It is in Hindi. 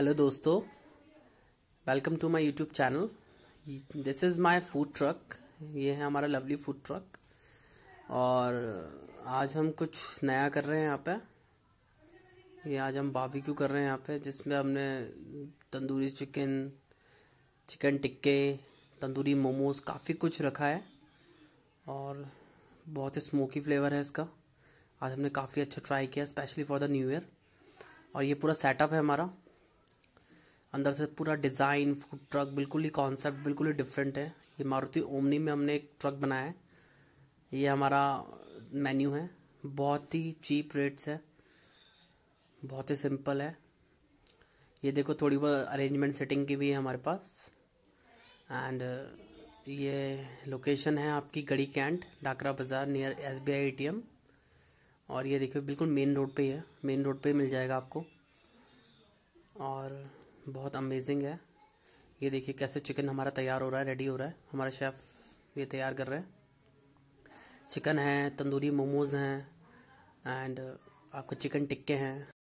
हेलो दोस्तों welcome to my YouTube channel this is my food truck ये है हमारा लवली फूड ट्रक और uh, आज हम कुछ नया कर रहे हैं यहाँ पे ये आज हम क्यू कर रहे हैं यहाँ पे जिसमें हमने तंदूरी चिकन चिकन टिक्के तंदूरी मोमोज़ काफ़ी कुछ रखा है और बहुत ही स्मोकी फ्लेवर है इसका आज हमने काफ़ी अच्छा ट्राई किया specially for the new year और ये पूरा सेटअप है हमारा अंदर से पूरा डिज़ाइन फूड ट्रक बिल्कुल ही कॉन्सेप्ट बिल्कुल ही डिफरेंट है ये मारुति ओमनी में हमने एक ट्रक बनाया है ये हमारा मेन्यू है बहुत ही चीप रेट्स है बहुत ही सिंपल है ये देखो थोड़ी बहुत अरेंजमेंट सेटिंग की भी है हमारे पास एंड uh, ये लोकेशन है आपकी Garhi cantt Dakra Bazaar near S B I A T M और ये देखो बिल्कुल मेन रोड पे ही है मेन रोड पे मिल जाएगा आपको और बहुत अमेजिंग है ये देखिए कैसे चिकन हमारा तैयार हो रहा है रेडी हो रहा है हमारे शेफ़ ये तैयार कर रहे हैं चिकन है तंदूरी मोमोज़ हैं एंड आपके चिकन टिक्के हैं